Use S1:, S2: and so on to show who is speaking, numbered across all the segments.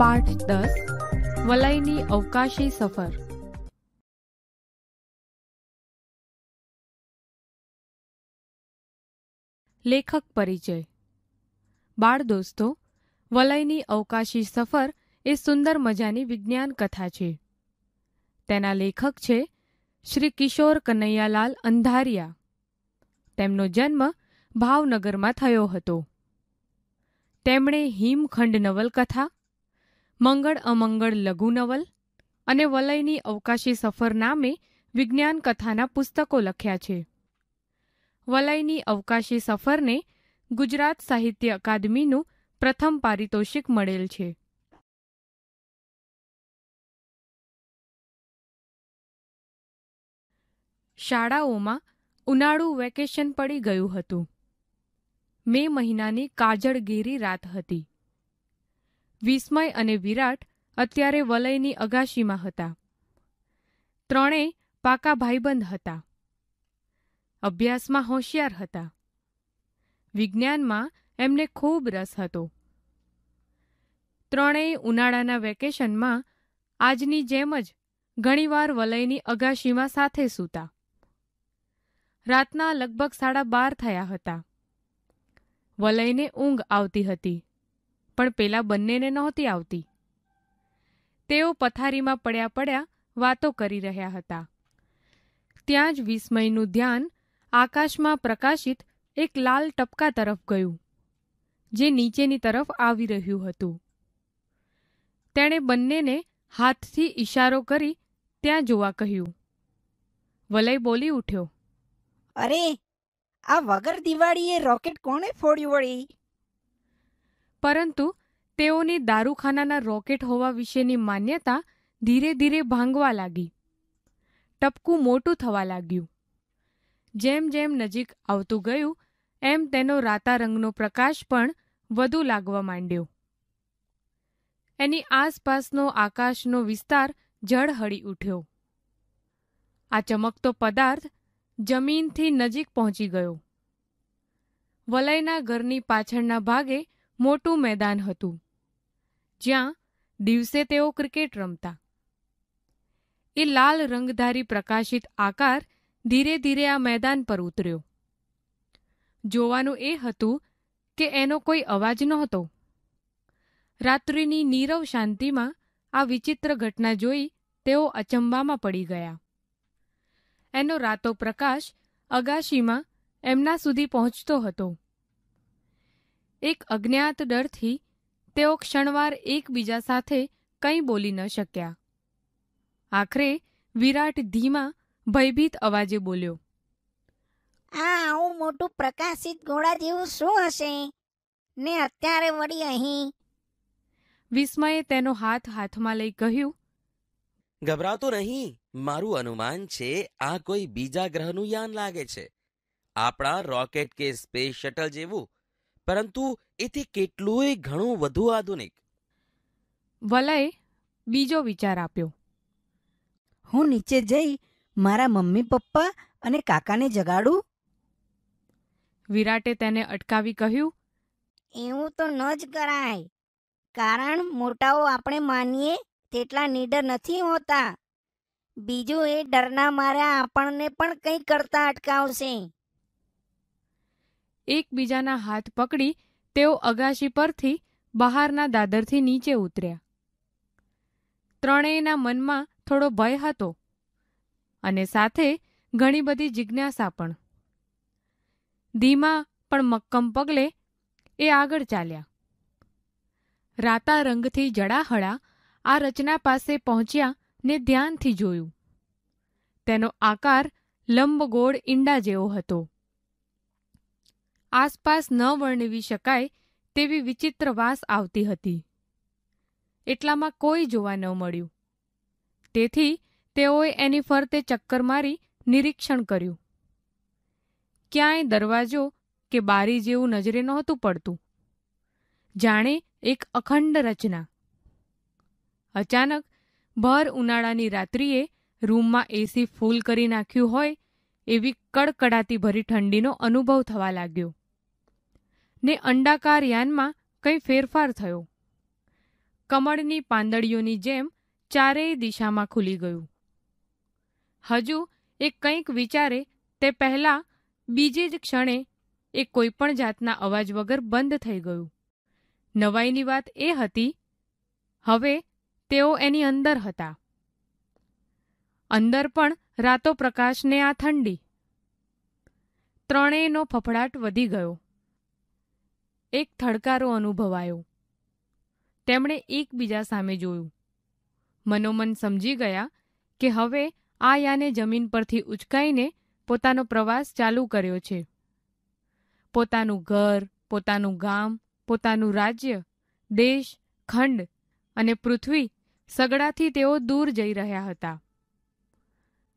S1: પાઠ દસ વલયની અવકાશી સફર લેખક પરિચય બાળ દોસ્તો વલયની અવકાશી સફર એ સુંદર મજાની વિજ્ઞાન કથા છે તેના લેખક છે શ્રી કિશોર કનૈયાલાલ અંધારિયા તેમનો જન્મ ભાવનગરમાં થયો હતો તેમણે હિમખંડ નવલકથા મંગળ અમંગળ લઘુ નવલ અને વલયની અવકાશી સફર નામે વિજ્ઞાન કથાના પુસ્તકો લખ્યા છે વલયની અવકાશી સફરને ગુજરાત સાહિત્ય અકાદમીનું પ્રથમ પારિતોષિક મળેલ છે શાળાઓમાં ઉનાળુ વેકેશન પડી ગયું હતું મે મહિનાની કાજળગીરી રાત હતી વિસ્મય અને વિરાટ અત્યારે વલયની અગાશીમાં હતા ત્રણેય પાકા ભાઈબંધ હતા અભ્યાસમાં હોશિયાર હતા વિજ્ઞાનમાં એમને ખૂબ રસ હતો ત્રણેય ઉનાળાના વેકેશનમાં આજની જેમ જ ઘણીવાર વલયની અગાશીમાં સાથે સૂતા રાતના લગભગ સાડા બાર થયા હતા વલયને ઊંઘ આવતી હતી પણ પેલા બંનેને નહોતી આવતી તેઓ પથારીમાં પડ્યા પડ્યા વાતો કરી રહ્યા હતા ત્યાં જ વિસ્મયનું ધ્યાન આકાશમાં પ્રકાશિત એક લાલ ટપકા તરફ ગયું જે નીચેની તરફ આવી રહ્યું હતું તેણે બંનેને હાથથી ઈશારો કરી ત્યાં જોવા કહ્યું વલય બોલી ઉઠ્યો અરે આ વગર દિવાળીએ રોકેટ કોણે ફોડ્યું વળી પરંતુ તેઓની દારૂખાનાના રોકેટ હોવા વિશેની માન્યતા ધીરે ધીરે ભાંગવા લાગી ટપકું મોટું થવા લાગ્યું જેમ જેમ નજીક આવતું ગયું એમ તેનો રાતા રંગનો પ્રકાશ પણ વધુ લાગવા માંડ્યો એની આસપાસનો આકાશનો વિસ્તાર જળહળી ઉઠ્યો આ ચમકતો પદાર્થ જમીનથી નજીક પહોંચી ગયો વલયના ઘરની પાછળના ભાગે મોટું મેદાન હતું જ્યાં દિવસે તેઓ ક્રિકેટ રમતા એ લાલ રંગધારી પ્રકાશિત આકાર ધીરે ધીરે આ મેદાન પર ઉતર્યો જોવાનું એ હતું કે એનો કોઈ અવાજ નહોતો રાત્રિની નીરવ શાંતિમાં આ વિચિત્ર ઘટના જોઈ તેઓ અચંબામાં પડી ગયા એનો રાતો પ્રકાશ અગાશીમાં એમના સુધી પહોંચતો હતો એક અજ્ઞાત ડરથી તેઓ ક્ષણવાર એકબીજા સાથે કંઈ બોલી ન શક્યા આખરે વિરાટ ધીમા ભયભીત અવાજે બોલ્યો આ આવું મોટું પ્રકાશિત ઘોડા જેવું શું હશે ને અત્યારે વળી અહીં વિસ્મયે તેનો હાથ હાથમાં લઈ કહ્યું
S2: ગભરાતો નહીં મારું અનુમાન છે આ કોઈ બીજા ગ્રહનું યાન લાગે છે આપણા રોકેટ કે સ્પેસ શટલ જેવું પરંતુ એથી કેટલુંય ઘણું વધુ આધુનિક
S1: વલયે બીજો વિચાર આપ્યો હું નીચે જઈ મારા મમ્મી પપ્પા અને કાકાને જગાડું વિરાટે તેને અટકાવી કહ્યું એવું તો ન જ કરાય કારણ મોટાઓ આપણે માનીએ તેટલા નીડર નથી હોતા બીજું એ ડરના માર્યા આપણને પણ કંઈ કરતા અટકાવશે એકબીજાના હાથ પકડી તેઓ અગાશી પરથી બહારના દાદરથી નીચે ઉતર્યા ત્રણેયના મનમાં થોડો ભય હતો અને સાથે ઘણી બધી જિજ્ઞાસા પણ ધીમા પણ મક્કમ પગલે એ આગળ ચાલ્યા રાતા રંગથી જડાહળા આ રચના પાસે પહોંચ્યા ને ધ્યાનથી જોયું તેનો આકાર લંબગોળ ઈંડા જેવો હતો આસપાસ ન વર્ણવી શકાય તેવી વિચિત્ર વાસ આવતી હતી એટલામાં કોઈ જોવા ન મળ્યું તેથી તેઓએ એની ફરતે ચક્કર મારી નિરીક્ષણ કર્યું ક્યાંય દરવાજો કે બારી જેવું નજરે નહોતું પડતું જાણે એક અખંડ રચના અચાનક ભર ઉનાળાની રાત્રિએ રૂમમાં એસી ફૂલ કરી નાખ્યું હોય એવી કડકડાતી ભરી ઠંડીનો અનુભવ થવા લાગ્યો ને અંડાકાર યાનમાં કંઈ ફેરફાર થયો કમળની પાંદડીઓની જેમ ચારેય દિશામાં ખુલી ગયું હજુ એ કંઈક વિચારે તે પહેલાં બીજી જ ક્ષણે એ કોઈપણ જાતના અવાજ વગર બંધ થઈ ગયું નવાઈની વાત એ હતી હવે તેઓ એની અંદર હતા અંદર પણ રાતો પ્રકાશને આ ઠંડી ત્રણેયનો ફફડાટ વધી ગયો એક થડકારો અનુભવાયો તેમણે એકબીજા સામે જોયું મનોમન સમજી ગયા કે હવે આ યાને જમીન પરથી ઉચકાઈને પોતાનો પ્રવાસ ચાલુ કર્યો છે પોતાનું ઘર પોતાનું ગામ પોતાનું રાજ્ય દેશ ખંડ અને પૃથ્વી સગડાથી તેઓ દૂર જઈ રહ્યા હતા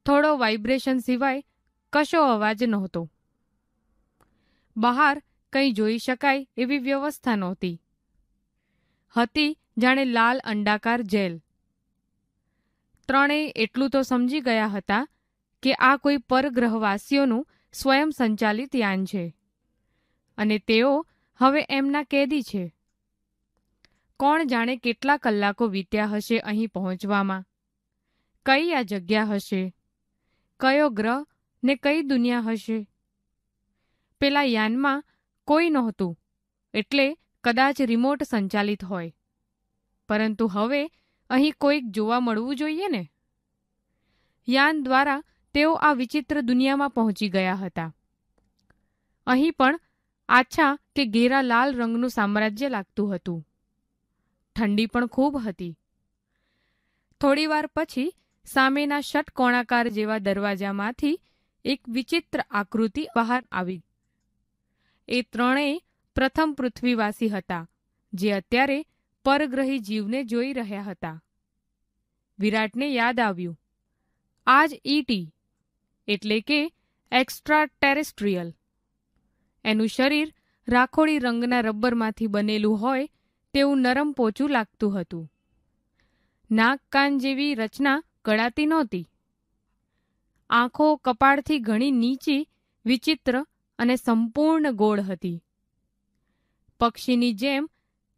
S1: થોડો વાઇબ્રેશન સિવાય કશો અવાજ નહોતો બહાર કંઈ જોઈ શકાય એવી વ્યવસ્થા નહોતી હતી જાણે લાલ અંડાકાર જેલ ત્રણેય એટલું તો સમજી ગયા હતા કે આ કોઈ પરગ્રહવાસીઓનું સ્વયં સંચાલિત યાન છે અને તેઓ હવે એમના કેદી છે કોણ જાણે કેટલા કલાકો વીત્યા હશે અહીં પહોંચવામાં કઈ આ જગ્યા હશે કયો ગ્રહ ને કઈ દુનિયા હશે પેલા યાનમાં કોઈ નહોતું એટલે કદાચ રિમોટ સંચાલિત હોય પરંતુ હવે અહીં કોઈક જોવા મળવું જોઈએ ને યાન દ્વારા તેઓ આ વિચિત્ર દુનિયામાં પહોંચી ગયા હતા અહીં પણ આછા કે ઘેરા લાલ રંગનું સામ્રાજ્ય લાગતું હતું ઠંડી પણ ખૂબ હતી થોડીવાર પછી સામેના ષટકોણાકાર જેવા દરવાજામાંથી એક વિચિત્ર આકૃતિ બહાર આવી એ ત્રણેય પ્રથમ પૃથ્વીવાસી હતા જે અત્યારે પરગ્રહી જીવને જોઈ રહ્યા હતા વિરાટને યાદ આવ્યું આજ ઈટી એટલે કે એક્સ્ટ્રા ટેરેસ્ટ્રીયલ એનું શરીર રાખોડી રંગના રબ્બરમાંથી બનેલું હોય તેવું નરમ પોચું લાગતું હતું નાક કાન જેવી રચના કળાતી નહોતી આંખો કપાળથી ઘણી નીચી વિચિત્ર અને સંપૂર્ણ ગોળ હતી પક્ષીની જેમ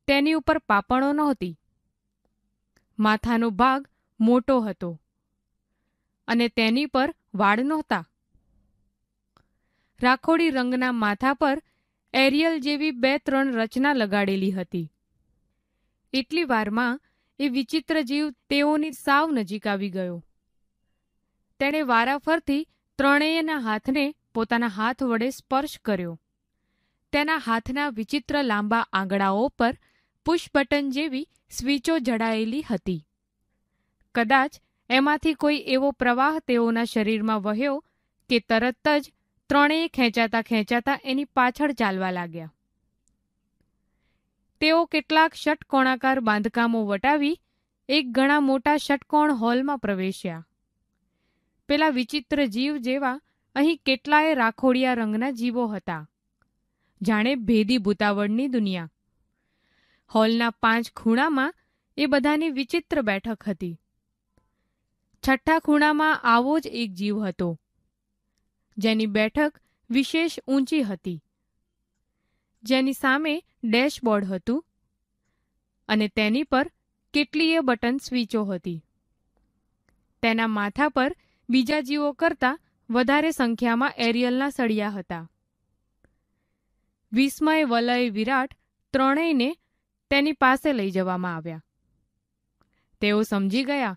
S1: તેની ઉપર પાપણો નહોતી માથાનો ભાગ મોટો હતો અને તેની પર વાળ નહોતા રાખોડી રંગના માથા પર એરિયલ જેવી બે ત્રણ રચના લગાડેલી હતી એટલી વારમાં એ વિચિત્ર જીવ તેઓની સાવ નજીક આવી ગયો તેણે વારાફરથી ત્રણેયના હાથને પોતાના હાથ વડે સ્પર્શ કર્યો તેના હાથના વિચિત્ર લાંબા આંગળાઓ પર પુશ બટન જેવી સ્વીચો જડાયેલી હતી કદાચ એમાંથી કોઈ એવો પ્રવાહ તેઓના શરીરમાં વહ્યો કે તરત જ ત્રણેય ખેંચાતા ખેંચાતા એની પાછળ ચાલવા લાગ્યા તેઓ કેટલાક ષટકોણાકાર બાંધકામો વટાવી એક ઘણા મોટા ષટકોણ હોલમાં પ્રવેશ્યા પેલા વિચિત્ર જીવ જેવા અહીં કેટલાય રાખોડિયા રંગના જીવો હતા જાણે ભેદી ભૂતાવળની દુનિયા હોલના પાંચ ખૂણામાં એ બધાની વિચિત્ર બેઠક હતી છઠ્ઠા ખૂણામાં આવો જ એક જીવ હતો જેની બેઠક વિશેષ ઊંચી હતી જેની સામે ડેશબોર્ડ હતું અને તેની પર કેટલીય બટન સ્વિચો હતી તેના માથા પર બીજા જીવો કરતાં વધારે સંખ્યામાં એરિયલના સળિયા હતા વિસ્મય વલય વિરાટ ત્રણેયને તેની પાસે લઈ જવામાં આવ્યા તેઓ સમજી ગયા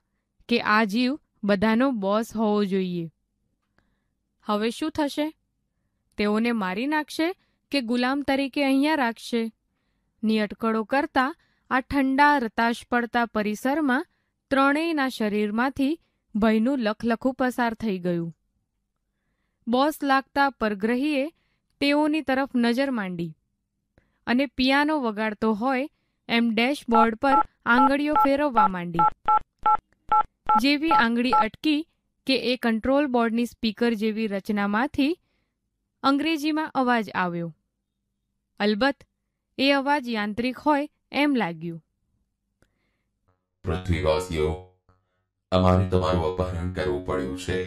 S1: કે આ જીવ બધાનો બોસ હોવો જોઈએ હવે શું થશે તેઓને મારી નાખશે કે ગુલામ તરીકે અહીંયા રાખશે ની અટકળો કરતા આ ઠંડા રતાશ પડતા પરિસરમાં ત્રણેયના શરીરમાંથી ભયનું લખલખું પસાર થઈ ગયું બોસ લાગતા પરગ્રહીએ તેઓની તરફ નજર માંડી અને પિયાનો વગાડતો હોય એમ ડેશબોર્ડ પર આંગળીઓ ફેરવવા માંડી જેવી આંગળી અટકી કે એ કંટ્રોલ બોર્ડની સ્પીકર જેવી રચનામાંથી અંગ્રેજીમાં અવાજ આવ્યો અલબત્ત એ અવાજ યાંત્રિક હોય એમ લાગ્યું
S2: પૃથ્વીવાસીઓ અમારે તમારું અપહરણ કરવું પડ્યું છે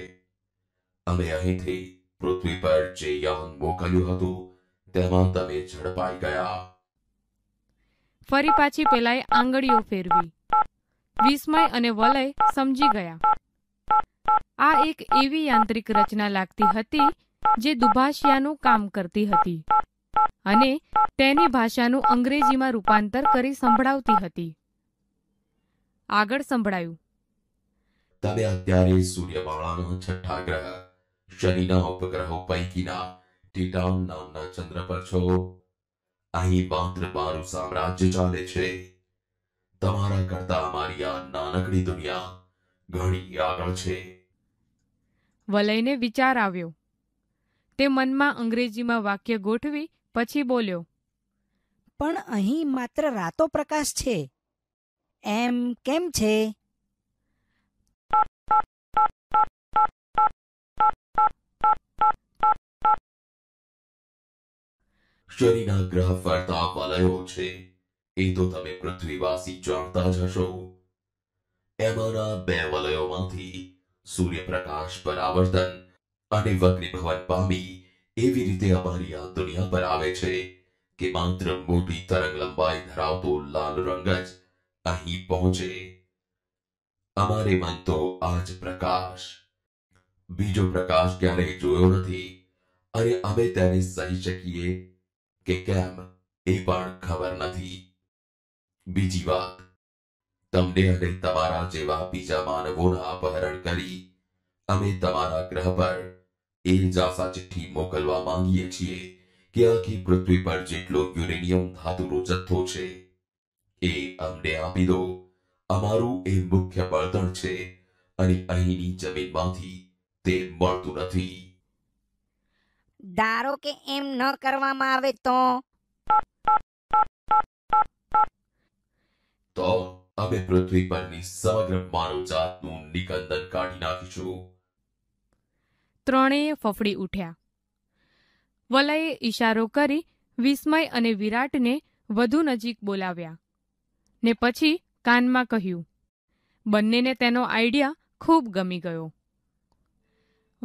S2: અમે અહીંથી પૃથ્વી પર જે યાન મોકલ્યું હતું તેમાં તમે ઝડપાઈ ગયા
S1: ફરી પાછી પેલાએ આંગળીઓ ફેરવી વિસ્મય અને વલય સમજી ગયા આ એક એવી યાંત્રિક રચના લાગતી હતી જે દુભાષિયાનું કામ કરતી હતી અને તેની ભાષાનું અંગ્રેજીમાં રૂપાંતર કરી સંભળાવતી હતી આગળ સંભળાયું
S2: તમે અત્યારે સૂર્યમાળાનો છઠ્ઠા ગ્રહ શનિના ઉપગ્રહો પૈકીના ટીટાન નામના ચંદ્ર પર છો અહીં બાંદ્ર મારું સામ્રાજ્ય ચાલે છે તમારા કરતા અમારી આ નાનકડી દુનિયા ઘણી આગળ છે
S1: વલયને વિચાર આવ્યો તે મનમાં અંગ્રેજીમાં વાક્ય ગોઠવી પછી બોલ્યો પણ અહીં માત્ર રાતો પ્રકાશ છે એમ કેમ છે શનિના
S2: ગ્રહ ફરતા વલયો છે એ તો તમે પૃથ્વીવાસી જાણતા જ હશો એમાંના બે વલયોમાંથી સૂર્યપ્રકાશ પર અને વગ્નિભવન પામી એવી રીતે અમારી આ દુનિયા પર આવે છે કે માત્ર મોટી તરંગ લંબાઈ ધરાવતો લાલ રંગ જ અહીં પહોંચે અમારે મન તો આજ પ્રકાશ બીજો પ્રકાશ ક્યારેય જોયો નથી અને અમે તેને સહી શકીએ કે કેમ એ પણ ખબર નથી બીજી વાત તમને અને તમારા જેવા બીજા માનવોના અપહરણ કરી અમે તમારા ગ્રહ પર એ જાસા ચિઠ્ઠી મોકલવા માંગીએ છીએ કે આખી પૃથ્વી પર જેટલો યુરેનિયમ ધાતુનો જથ્થો છે એ અમને આપી દો અમારું એ મુખ્ય બળતણ છે અને અહીંની જમીનમાંથી તે મળતું નથી
S1: ધારો કે એમ ન કરવામાં આવે તો
S2: તો અમે પૃથ્વી પરની સમગ્ર માનવ જાતનું નિકંદન કાઢી નાખીશું
S1: ત્રણેય ફફડી ઉઠ્યા વલયે ઈશારો કરી વિસ્મય અને વિરાટને વધુ નજીક બોલાવ્યા ને પછી કાનમાં કહ્યું બંનેને તેનો આઈડિયા ખૂબ ગમી ગયો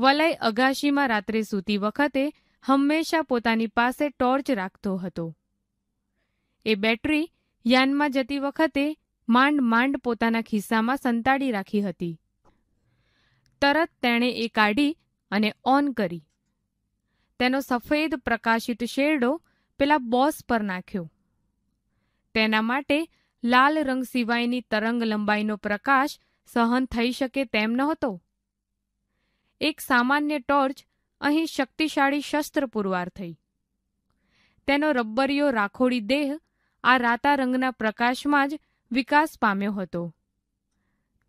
S1: વલય અગાશીમાં રાત્રે સૂતી વખતે હંમેશા પોતાની પાસે ટોર્ચ રાખતો હતો એ બેટરી યાનમાં જતી વખતે માંડ માંડ પોતાના ખિસ્સામાં સંતાડી રાખી હતી તરત તેણે એ કાઢી અને ઓન કરી તેનો સફેદ પ્રકાશિત શેરડો પેલા બોસ પર નાખ્યો તેના માટે લાલ રંગ સિવાયની તરંગ લંબાઈનો પ્રકાશ સહન થઈ શકે તેમ નહોતો એક સામાન્ય ટોર્ચ અહીં શક્તિશાળી શસ્ત્ર પુરવાર થઈ તેનો રબ્બરીયો રાખોડી દેહ આ રાતા રંગના પ્રકાશમાં જ વિકાસ પામ્યો હતો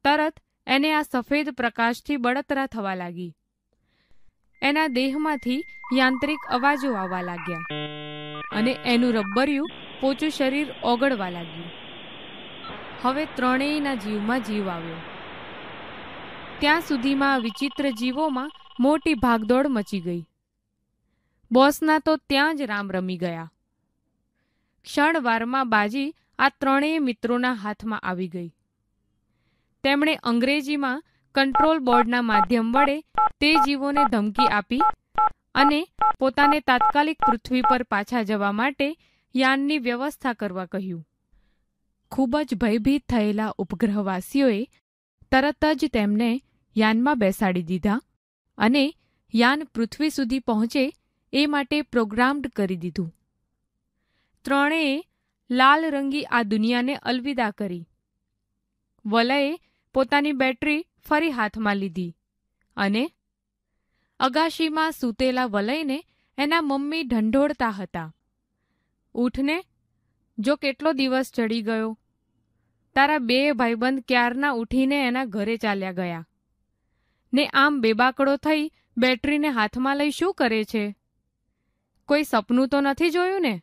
S1: તરત એને આ સફેદ પ્રકાશથી બળતરા થવા લાગી એના દેહમાંથી યાંત્રિક અવાજો આવવા લાગ્યા અને એનું રબ્બરિયું પોચું શરીર ઓગળવા લાગ્યું હવે ત્રણેયના જીવમાં જીવ આવ્યો ત્યાં સુધીમાં વિચિત્ર જીવોમાં મોટી ભાગદોડ મચી ગઈ બોસના તો ત્યાં જ રામ રમી ગયા ક્ષણવારમાં બાજી આ ત્રણેય મિત્રોના હાથમાં આવી ગઈ તેમણે અંગ્રેજીમાં કંટ્રોલ બોર્ડના માધ્યમ વડે તે જીવોને ધમકી આપી અને પોતાને તાત્કાલિક પૃથ્વી પર પાછા જવા માટે યાનની વ્યવસ્થા કરવા કહ્યું ખૂબ જ ભયભીત થયેલા ઉપગ્રહવાસીઓએ તરત જ તેમને યાનમાં બેસાડી દીધા અને યાન પૃથ્વી સુધી પહોંચે એ માટે પ્રોગ્રામ્ડ કરી દીધું ત્રણેય લાલ રંગી આ દુનિયાને અલવિદા કરી વલયે પોતાની બેટરી ફરી હાથમાં લીધી અને અગાશીમાં સૂતેલા વલયને એના મમ્મી ઢંઢોળતા હતા ઊઠને જો કેટલો દિવસ ચડી ગયો તારા બે ભાઈબંધ ક્યારના ઉઠીને એના ઘરે ચાલ્યા ગયા ને આમ બેબાકડો થઈ બેટરીને હાથમાં લઈ શું કરે છે કોઈ સપનું તો નથી જોયું ને